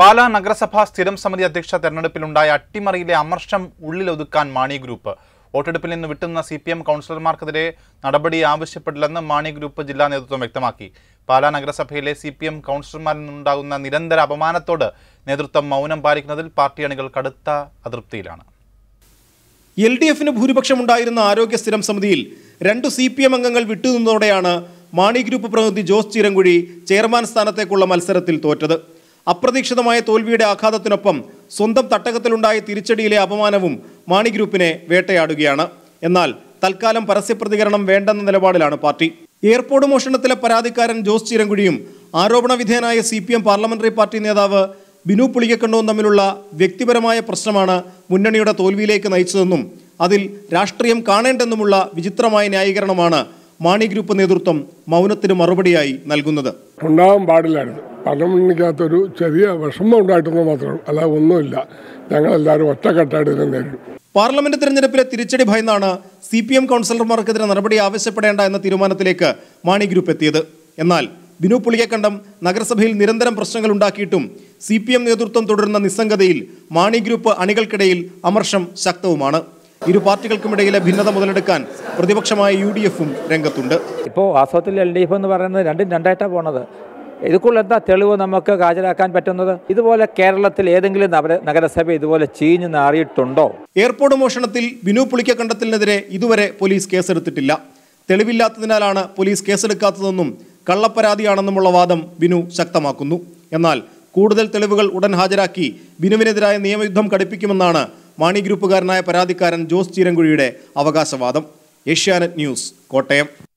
പാലാ നഗരസഭാ സ്ഥിരം സമിതി അധ്യക്ഷ തെരഞ്ഞെടുപ്പിലുണ്ടായ അട്ടിമറിയിലെ അമർഷം ഉള്ളിലൊതുക്കാൻ മാണി ഗ്രൂപ്പ് വോട്ടെടുപ്പിൽ നിന്ന് വിട്ടുന്ന സി പി എം കൗൺസിലർമാർക്കെതിരെ നടപടി ആവശ്യപ്പെടില്ലെന്ന് മാണി ഗ്രൂപ്പ് ജില്ലാ നേതൃത്വം വ്യക്തമാക്കി പാലാ നഗരസഭയിലെ സി പി എം കൗൺസിലർമാരിൽ നിന്നുണ്ടാകുന്ന നിരന്തര അപമാനത്തോട് നേതൃത്വം മൗനം പാലിക്കുന്നതിൽ പാർട്ടി അണികൾ കടുത്ത അതൃപ്തിയിലാണ് എൽ ഡി എഫിന് ഭൂരിപക്ഷമുണ്ടായിരുന്ന ആരോഗ്യ സ്ഥിരം സമിതിയിൽ രണ്ടു സി പി എം അംഗങ്ങൾ വിട്ടുനിന്നതോടെയാണ് മാണി ഗ്രൂപ്പ് പ്രതിനിധി ജോസ് ചിരങ്കുഴി ചെയർമാൻ സ്ഥാനത്തേക്കുള്ള മത്സരത്തിൽ തോറ്റത് അപ്രതീക്ഷിതമായ തോൽവിയുടെ ആഘാതത്തിനൊപ്പം സ്വന്തം തട്ടകത്തിലുണ്ടായ തിരിച്ചടിയിലെ അപമാനവും മാണി ഗ്രൂപ്പിനെ വേട്ടയാടുകയാണ് എന്നാൽ തൽക്കാലം പരസ്യപ്രതികരണം വേണ്ടെന്ന നിലപാടിലാണ് പാർട്ടി എയർപോർട്ട് മോഷണത്തിലെ പരാതിക്കാരൻ ജോസ് ചിരങ്കുഴിയും ആരോപണ വിധേയനായ C P M parliamentary party നേതാവ് ബിനു പുളിയക്കണ്ണവും തമ്മിലുള്ള വ്യക്തിപരമായ പ്രശ്നമാണ് മുന്നണിയുടെ തോൽവിയിലേക്ക് നയിച്ചതെന്നും അതിൽ രാഷ്ട്രീയം കാണേണ്ടെന്നുമുള്ള വിചിത്രമായ ന്യായീകരണമാണ് മാണി ഗ്രൂപ്പ് നേതൃത്വം മൗനത്തിന് മറുപടിയായി നൽകുന്നത് ഉണ്ടാവാൻ പാടില്ലായിരുന്നു ഭരണമുന്നണിക്കകത്തൊരു ചെറിയ വിഷമം ഉണ്ടായിട്ടെന്ന് മാത്രം അല്ല ഒന്നുമില്ല ഞങ്ങളെല്ലാവരും ഒറ്റക്കെട്ടായിട്ട് ഇതിനെ നേരിടും പാർലമെന്റ് തിരഞ്ഞെടുപ്പിലെ തിരിച്ചടി ഭയന്നാണ് സി പി എം കൗൺസിലർമാർക്കെതിരെ നടപടി ആവശ്യപ്പെടേണ്ട എന്ന തീരുമാനത്തിലേക്ക് മാണി ഗ്രൂപ്പ് എത്തിയത് എന്നാൽ ബിനു പുളിയക്കണ്ടം നഗരസഭയിൽ നിരന്തരം പ്രശ്നങ്ങൾ ഉണ്ടാക്കിയിട്ടും സി പി എം നേതൃത്വം തുടരുന്ന നിസ്സംഗതയിൽ മാണി ഗ്രൂപ്പ് അണികൾക്കിടയിൽ അമർഷം ശക്തവുമാണ് ഇരു പാർട്ടികൾക്കുമിടയിലെ ഭിന്നത മുതലെടുക്കാൻ പ്രതിപക്ഷമായ യു ഡി എഫും രംഗത്തുണ്ട് ഇപ്പോൾ വാസ്തവത്തിൽ എൽ ഡി എഫ് എന്ന് പറയുന്നത് രണ്ടും രണ്ടായിട്ടാണ് പോണത് എന്താ തെളിവ് നമുക്ക് ഹാജരാക്കാൻ പറ്റുന്നത് ഇതുപോലെ കേരളത്തിൽ ഏതെങ്കിലും നഗരസഭ ഇതുപോലെ ചീഞ്ഞു നാറിയിട്ടുണ്ടോ എയർപോർട്ട് മോഷണത്തിൽ ബിനു പുളിക്കക്കണ്ടത്തിനെതിരെ ഇതുവരെ പോലീസ് കേസെടുത്തിട്ടില്ല തെളിവില്ലാത്തതിനാലാണ് പോലീസ് കേസെടുക്കാത്തതെന്നും കള്ളപ്പരാതിയാണെന്നുമുള്ള വാദം ബിനു ശക്തമാക്കുന്നു എന്നാൽ കൂടുതൽ തെളിവുകൾ ഉടൻ ഹാജരാക്കി ബിനുവിനെതിരായ നിയമയുദ്ധം കടുപ്പിക്കുമെന്നാണ് മാണി ഗ്രൂപ്പുകാരനായ പരാതിക്കാരൻ ജോസ് ചീരൻകുഴിയുടെ അവകാശവാദം ഏഷ്യാനെറ്റ് ന്യൂസ് കോട്ടയം